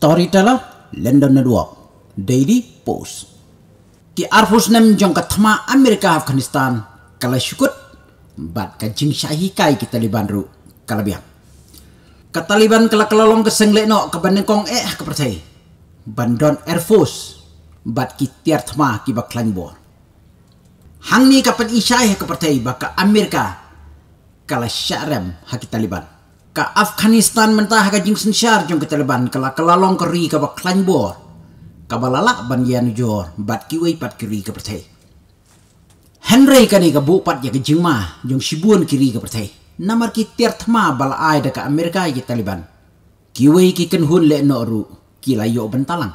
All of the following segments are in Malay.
Storyteller, London Network, Daily Post. Ki arfus nem jong katma Amerika Afghanistan kala syukut bat kajing syahi kai ki Taliban ru kala biang. Ka Taliban kala kelolong ke sengle no ke kong eh ke percaya. Bandon Air Force bat ki tiar tma ki baklang bor. Hang ni kapan isyai ke percaya baka Amerika kala syarem hak Taliban ka Afghanistan mentah ka jing sensyar jong Taliban kala kala long keri ka baklan bor ka balala ban yan jor bat ki wei pat kiri ka pertai Henry ka ni ka bu pat ya jing ma jong sibuan kiri ka pertai namar ki tertma bal ai da ka Amerika ya Taliban ki wei ki ken hun le no ru ki la bentalang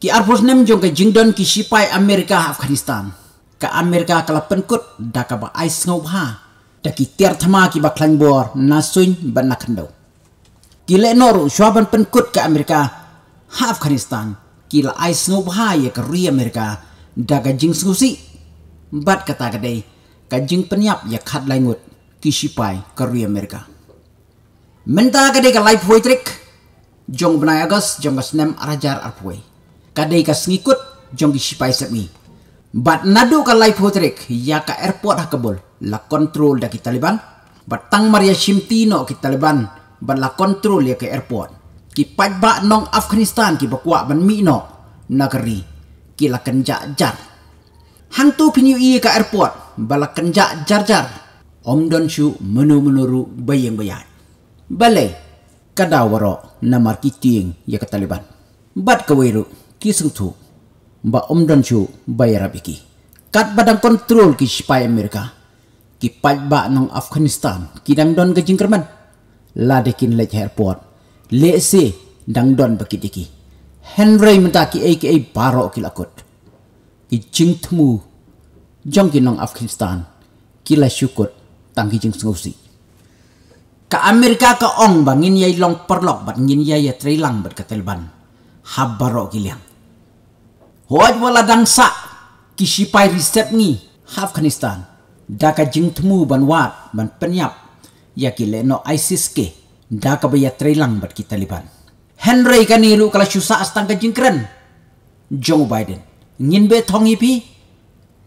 ki arpos nem jong ka jing don ki sipai Amerika Afghanistan ka Amerika kala penkut da ka ba ai ngau ha daki tiar thama ki baklan bor nasuin ban nakandau ki le noru shoban pen kut ka amerika ha, afghanistan ki la ai snu ba ye ri amerika daga jing su bat kata ka dei ka jing penyap ya khat lai ngut ki sipai ka ri amerika menta ka dei ka life hoy trick jong bnai agas jong as nem arajar arpoi ka dei ka sngikut jong ki sipai sami bat nadu ka life hoy trick ya ka airport ha kebol la control kita leban. Batang Maria Shimti no ke Taliban, bat la control ya ke airport. Ki pajba nong Afghanistan ki bakwa ban mi no nagari ki la kenja jar. Hang tu pinyu i ke airport, bat la kenja jar jar. Om don shu menu menuru bayang bayang. Balai kada waro na marketing ya ke Taliban. Bat kawiru ki sungtu. Ba om don shu bayar abiki. Kat badang kontrol ki spy Amerika kipaj ba nong Afghanistan kidang don ke jingkerman la dekin lej airport le se dang don bakit iki Henry mentaki aka baro kilakut ki jing temu jong nong Afghanistan kila syukur tang ki jing sengusi ka Amerika ka ong bangin yai long perlok bat ngin yai ya trilang bat kateliban habaro kiliang hoj wala dangsa ki sipai riset ni Afghanistan daka jing tumu ban wat ban penyap ya kile no ISIS ke daka baya trilang bat kita liban Henry kan ni lu kala susa astang jing keren Joe Biden ngin be thong ipi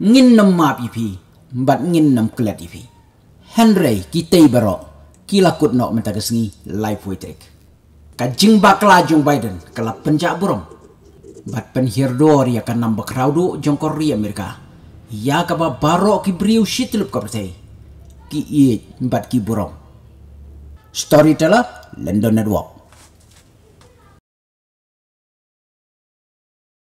ngin nam map ipi bat ngin nam klet ipi Henry kita baro kila kut no menta kesengi life we take ka jing bakla Joe Biden kala penjak burung bat penhirdor ya kan nam bakraudu jongkor ri Amerika Ya kaba barok ki briu shit lup kau Ki iye empat ki burong. Storyteller London Network.